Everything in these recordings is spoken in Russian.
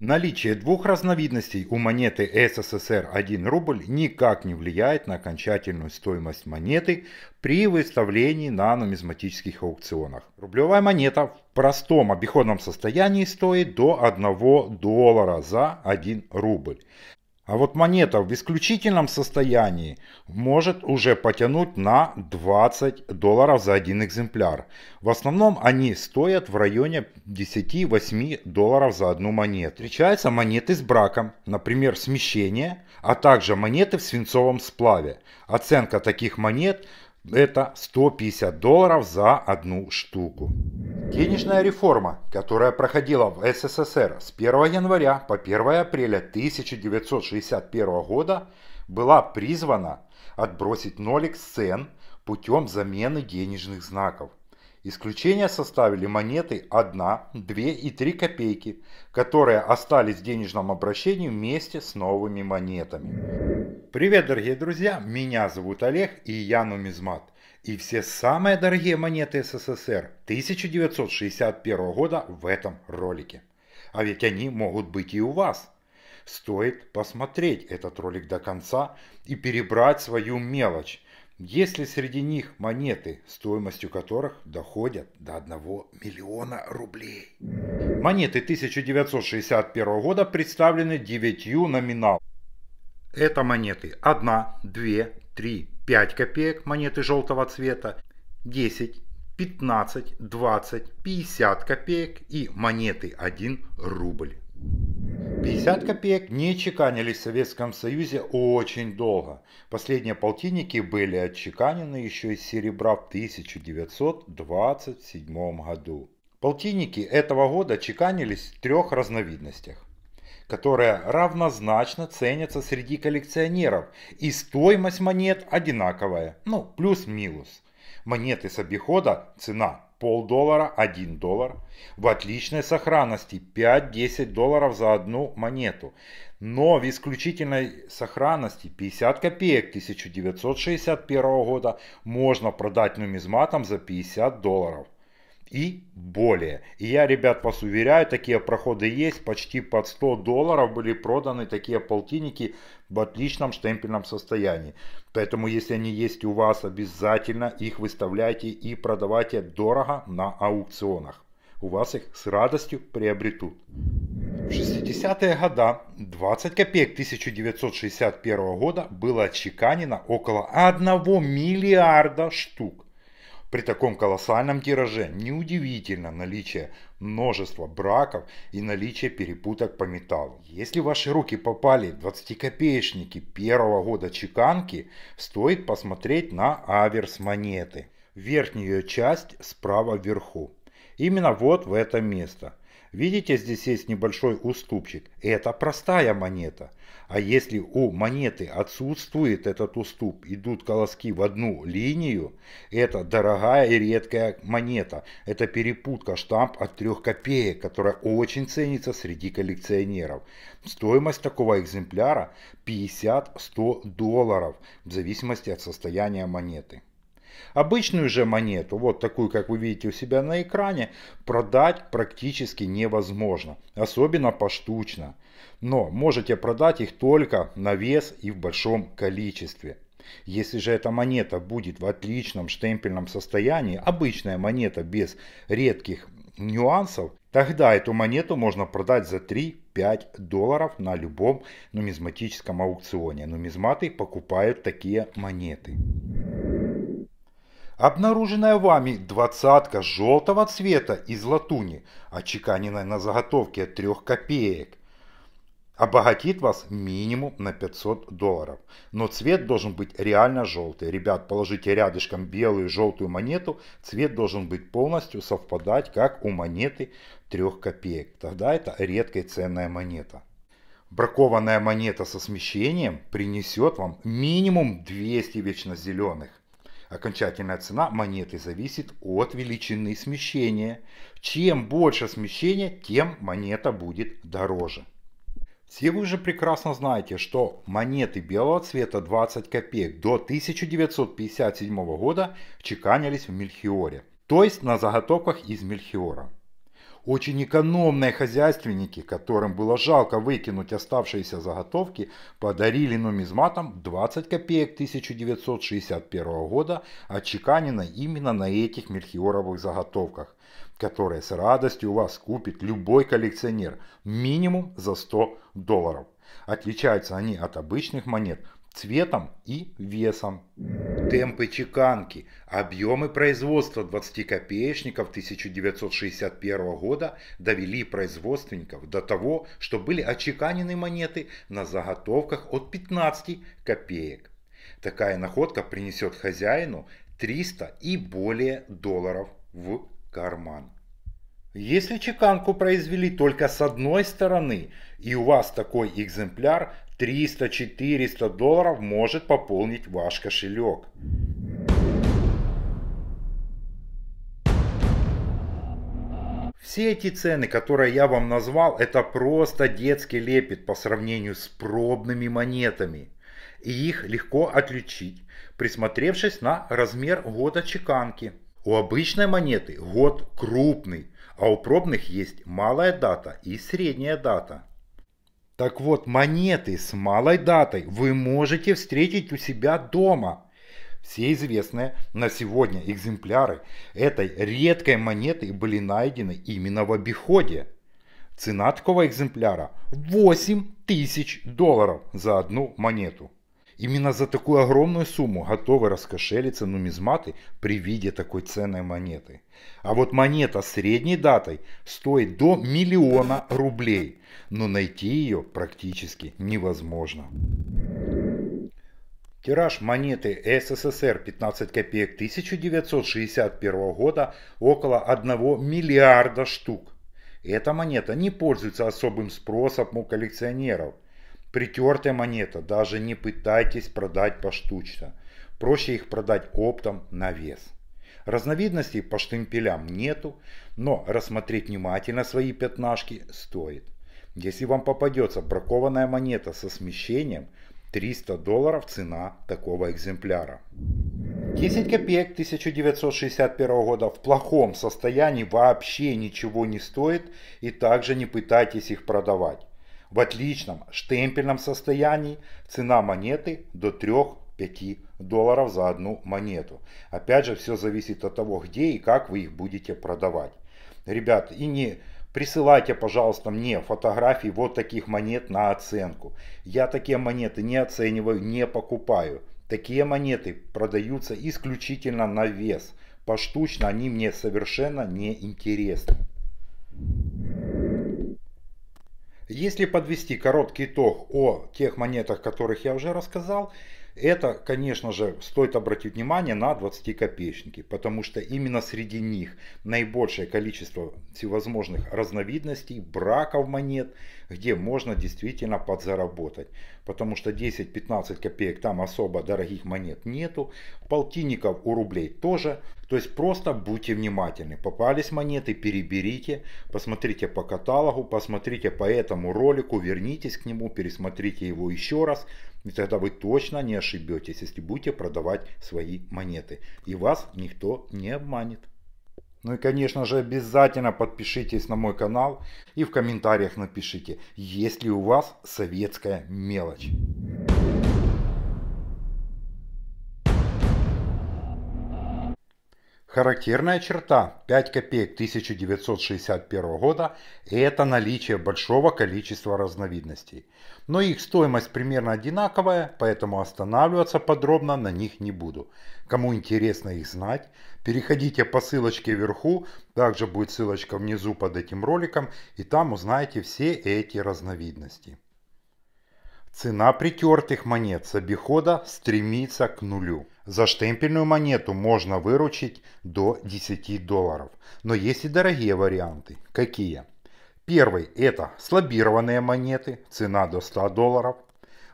Наличие двух разновидностей у монеты СССР 1 рубль никак не влияет на окончательную стоимость монеты при выставлении на нумизматических аукционах. Рублевая монета в простом обиходном состоянии стоит до 1 доллара за 1 рубль. А вот монета в исключительном состоянии может уже потянуть на 20 долларов за один экземпляр. В основном они стоят в районе 10-8 долларов за одну монету. Встречаются монеты с браком, например смещение, а также монеты в свинцовом сплаве. Оценка таких монет это 150 долларов за одну штуку. Денежная реформа, которая проходила в СССР с 1 января по 1 апреля 1961 года, была призвана отбросить нолик с цен путем замены денежных знаков. Исключение составили монеты 1, 2 и 3 копейки, которые остались в денежном обращении вместе с новыми монетами. Привет, дорогие друзья! Меня зовут Олег и я нумизмат. И все самые дорогие монеты СССР 1961 года в этом ролике. А ведь они могут быть и у вас. Стоит посмотреть этот ролик до конца и перебрать свою мелочь, если среди них монеты, стоимостью которых доходят до 1 миллиона рублей. Монеты 1961 года представлены девятью номиналов. Это монеты 1, 2, 3, 5 копеек монеты желтого цвета, 10, 15, 20, 50 копеек и монеты 1 рубль. 50 копеек не чеканились в Советском Союзе очень долго. Последние полтинники были отчеканены еще из серебра в 1927 году. Полтинники этого года чеканились в трех разновидностях, которые равнозначно ценятся среди коллекционеров, и стоимость монет одинаковая, ну плюс-минус. Монеты с обихода цена полдоллара, 1 доллар. В отличной сохранности 5-10 долларов за одну монету. Но в исключительной сохранности 50 копеек 1961 года можно продать нумизматом за 50 долларов и более. И я, ребят, вас уверяю, такие проходы есть. Почти под 100 долларов были проданы такие полтинники в отличном штемпельном состоянии. Поэтому, если они есть у вас, обязательно их выставляйте и продавайте дорого на аукционах. У вас их с радостью приобретут. В 60-е годы 20 копеек 1961 года было отчеканено около 1 миллиарда штук. При таком колоссальном тираже неудивительно наличие множества браков и наличие перепуток по металлу. Если в ваши руки попали 20-копеечники первого года чеканки, стоит посмотреть на аверс монеты. Верхнюю часть справа вверху. Именно вот в это место – Видите, здесь есть небольшой уступчик. Это простая монета. А если у монеты отсутствует этот уступ, идут колоски в одну линию, это дорогая и редкая монета. Это перепутка штамп от 3 копеек, которая очень ценится среди коллекционеров. Стоимость такого экземпляра 50-100 долларов, в зависимости от состояния монеты. Обычную же монету, вот такую, как вы видите у себя на экране, продать практически невозможно, особенно поштучно. Но можете продать их только на вес и в большом количестве. Если же эта монета будет в отличном штемпельном состоянии, обычная монета без редких нюансов, тогда эту монету можно продать за 3-5 долларов на любом нумизматическом аукционе. Нумизматы покупают такие монеты. Обнаруженная вами двадцатка желтого цвета из латуни, очеканенная на заготовке от трех копеек, обогатит вас минимум на 500 долларов. Но цвет должен быть реально желтый. Ребят, положите рядышком белую и желтую монету. Цвет должен быть полностью совпадать, как у монеты 3 копеек. Тогда это редкая ценная монета. Бракованная монета со смещением принесет вам минимум 200 вечно зеленых. Окончательная цена монеты зависит от величины смещения. Чем больше смещение, тем монета будет дороже. Все вы уже прекрасно знаете, что монеты белого цвета 20 копеек до 1957 года чеканились в Мельхиоре, то есть на заготовках из Мельхиора. Очень экономные хозяйственники, которым было жалко выкинуть оставшиеся заготовки, подарили нумизматам 20 копеек 1961 года, отчеканено именно на этих мельхиоровых заготовках, которые с радостью у вас купит любой коллекционер минимум за 100 долларов. Отличаются они от обычных монет – цветом и весом. Темпы чеканки, объемы производства 20-копеечников 1961 года довели производственников до того, что были очеканены монеты на заготовках от 15 копеек. Такая находка принесет хозяину 300 и более долларов в карман. Если чеканку произвели только с одной стороны, и у вас такой экземпляр, 300-400 долларов может пополнить ваш кошелек. Все эти цены, которые я вам назвал, это просто детский лепет по сравнению с пробными монетами. И их легко отличить, присмотревшись на размер года чеканки. У обычной монеты год крупный, а у пробных есть малая дата и средняя дата. Так вот, монеты с малой датой вы можете встретить у себя дома. Все известные на сегодня экземпляры этой редкой монеты были найдены именно в обиходе. Цена такого экземпляра 8 тысяч долларов за одну монету. Именно за такую огромную сумму готовы раскошелиться нумизматы при виде такой ценной монеты. А вот монета с средней датой стоит до миллиона рублей, но найти ее практически невозможно. Тираж монеты СССР 15 копеек 1961 года около 1 миллиарда штук. Эта монета не пользуется особым спросом у коллекционеров – Притертая монета, даже не пытайтесь продать поштучно. Проще их продать оптом на вес. Разновидностей по штемпелям нету, но рассмотреть внимательно свои пятнашки стоит. Если вам попадется бракованная монета со смещением, 300 долларов цена такого экземпляра. 10 копеек 1961 года в плохом состоянии вообще ничего не стоит и также не пытайтесь их продавать. В отличном штемпельном состоянии цена монеты до 3-5 долларов за одну монету. Опять же, все зависит от того, где и как вы их будете продавать. Ребят, и не присылайте, пожалуйста, мне фотографии вот таких монет на оценку. Я такие монеты не оцениваю, не покупаю. Такие монеты продаются исключительно на вес. Поштучно они мне совершенно не интересны. Если подвести короткий итог о тех монетах, которых я уже рассказал, это, конечно же, стоит обратить внимание на 20-копеечники, потому что именно среди них наибольшее количество всевозможных разновидностей, браков монет, где можно действительно подзаработать. Потому что 10-15 копеек там особо дорогих монет нету, полтинников у рублей тоже то есть просто будьте внимательны. Попались монеты, переберите, посмотрите по каталогу, посмотрите по этому ролику, вернитесь к нему, пересмотрите его еще раз. И тогда вы точно не ошибетесь, если будете продавать свои монеты. И вас никто не обманет. Ну и конечно же обязательно подпишитесь на мой канал и в комментариях напишите, есть ли у вас советская мелочь. Характерная черта 5 копеек 1961 года – это наличие большого количества разновидностей. Но их стоимость примерно одинаковая, поэтому останавливаться подробно на них не буду. Кому интересно их знать, переходите по ссылочке вверху, также будет ссылочка внизу под этим роликом, и там узнаете все эти разновидности. Цена притертых монет с обихода стремится к нулю. За штемпельную монету можно выручить до 10 долларов. Но есть и дорогие варианты. Какие? Первый – это слабированные монеты, цена до 100 долларов.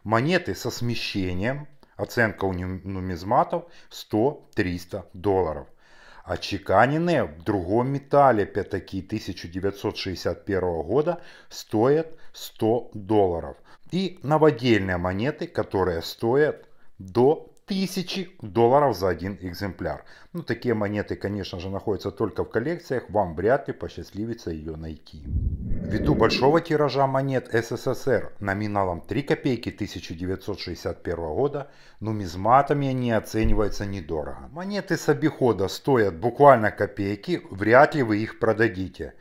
Монеты со смещением, оценка у нумизматов 100-300 долларов. Очеканенные в другом металле пятаки 1961 года стоят 100 долларов. И новодельные монеты, которые стоят до тысячи долларов за один экземпляр. Ну, такие монеты, конечно же, находятся только в коллекциях, вам вряд ли посчастливится ее найти. Ввиду большого тиража монет СССР номиналом 3 копейки 1961 года, нумизматами они оцениваются недорого. Монеты с обихода стоят буквально копейки, вряд ли вы их продадите.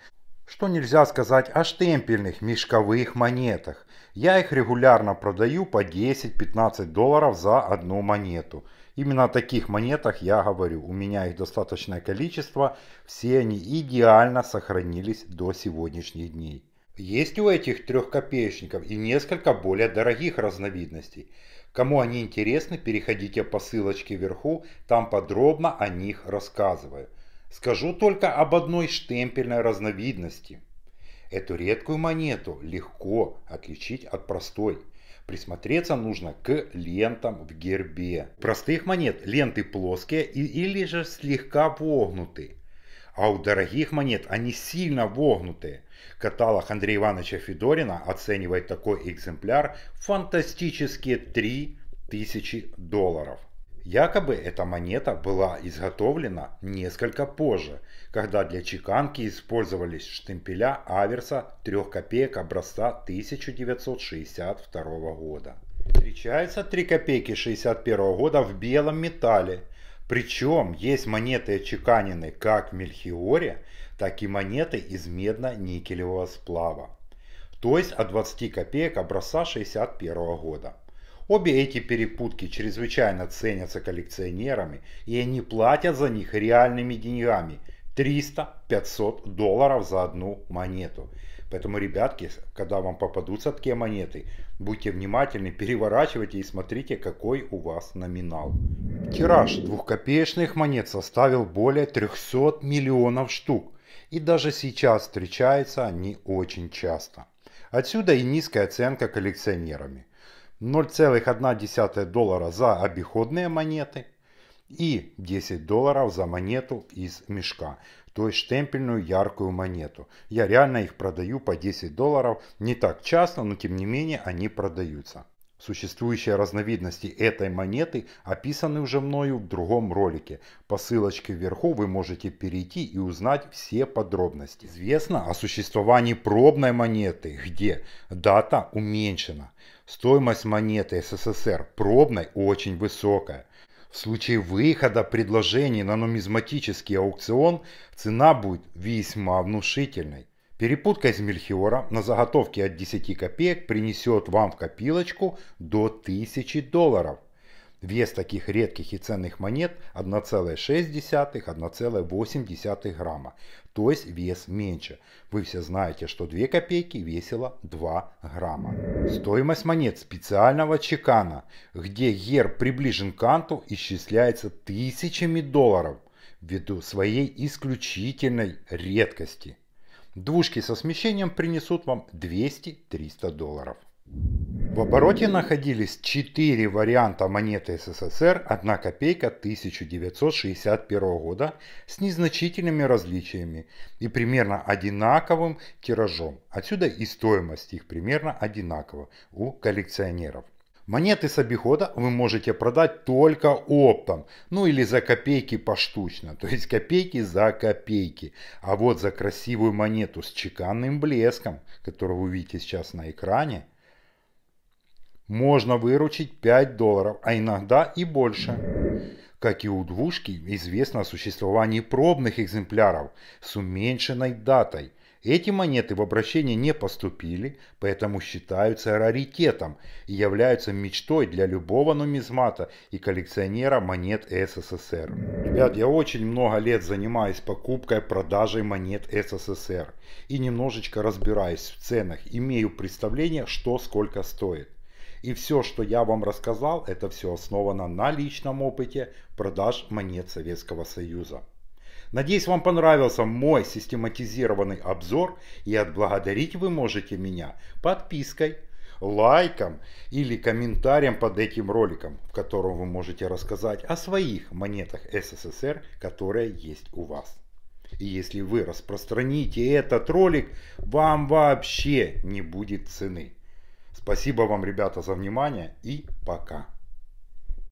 Что нельзя сказать о штемпельных мешковых монетах. Я их регулярно продаю по 10-15 долларов за одну монету. Именно о таких монетах я говорю. У меня их достаточное количество. Все они идеально сохранились до сегодняшних дней. Есть у этих трехкопеечников и несколько более дорогих разновидностей. Кому они интересны, переходите по ссылочке вверху, там подробно о них рассказываю. Скажу только об одной штемпельной разновидности. Эту редкую монету легко отличить от простой. Присмотреться нужно к лентам в гербе. У простых монет ленты плоские или же слегка вогнуты. А у дорогих монет они сильно вогнутые. Каталог Андрея Ивановича Федорина оценивает такой экземпляр фантастические 3000 долларов. Якобы эта монета была изготовлена несколько позже, когда для чеканки использовались штемпеля аверса 3 копеек образца 1962 года. Встречаются 3 копейки 61 года в белом металле. Причем есть монеты чеканины как в мельхиоре, так и монеты из медно-никелевого сплава. То есть от 20 копеек образца 61 года. Обе эти перепутки чрезвычайно ценятся коллекционерами, и они платят за них реальными деньгами – 300-500 долларов за одну монету. Поэтому, ребятки, когда вам попадутся такие монеты, будьте внимательны, переворачивайте и смотрите, какой у вас номинал. Тираж двухкопеечных монет составил более 300 миллионов штук. И даже сейчас встречаются они очень часто. Отсюда и низкая оценка коллекционерами. 0,1 доллара за обиходные монеты и 10 долларов за монету из мешка, то есть штемпельную яркую монету. Я реально их продаю по 10 долларов, не так часто, но тем не менее они продаются. Существующие разновидности этой монеты описаны уже мною в другом ролике. По ссылочке вверху вы можете перейти и узнать все подробности. Известно о существовании пробной монеты, где дата уменьшена. Стоимость монеты СССР пробной очень высокая. В случае выхода предложений на нумизматический аукцион цена будет весьма внушительной. Перепутка из Мельхиора на заготовке от 10 копеек принесет вам в копилочку до 1000 долларов. Вес таких редких и ценных монет 1,6-1,8 грамма, то есть вес меньше. Вы все знаете, что 2 копейки весило 2 грамма. Стоимость монет специального чекана, где герб приближен к канту, исчисляется тысячами долларов ввиду своей исключительной редкости. Двушки со смещением принесут вам 200-300 долларов. В обороте находились 4 варианта монеты СССР 1 копейка 1961 года с незначительными различиями и примерно одинаковым тиражом. Отсюда и стоимость их примерно одинакова у коллекционеров. Монеты с обихода вы можете продать только оптом, ну или за копейки поштучно, то есть копейки за копейки. А вот за красивую монету с чеканным блеском, которую вы видите сейчас на экране, можно выручить 5 долларов, а иногда и больше. Как и у двушки, известно о существовании пробных экземпляров с уменьшенной датой – эти монеты в обращение не поступили, поэтому считаются раритетом и являются мечтой для любого нумизмата и коллекционера монет СССР. Ребят, я очень много лет занимаюсь покупкой и продажей монет СССР и немножечко разбираюсь в ценах, имею представление, что сколько стоит. И все, что я вам рассказал, это все основано на личном опыте продаж монет Советского Союза. Надеюсь, вам понравился мой систематизированный обзор и отблагодарить вы можете меня подпиской, лайком или комментарием под этим роликом, в котором вы можете рассказать о своих монетах СССР, которые есть у вас. И если вы распространите этот ролик, вам вообще не будет цены. Спасибо вам, ребята, за внимание и пока.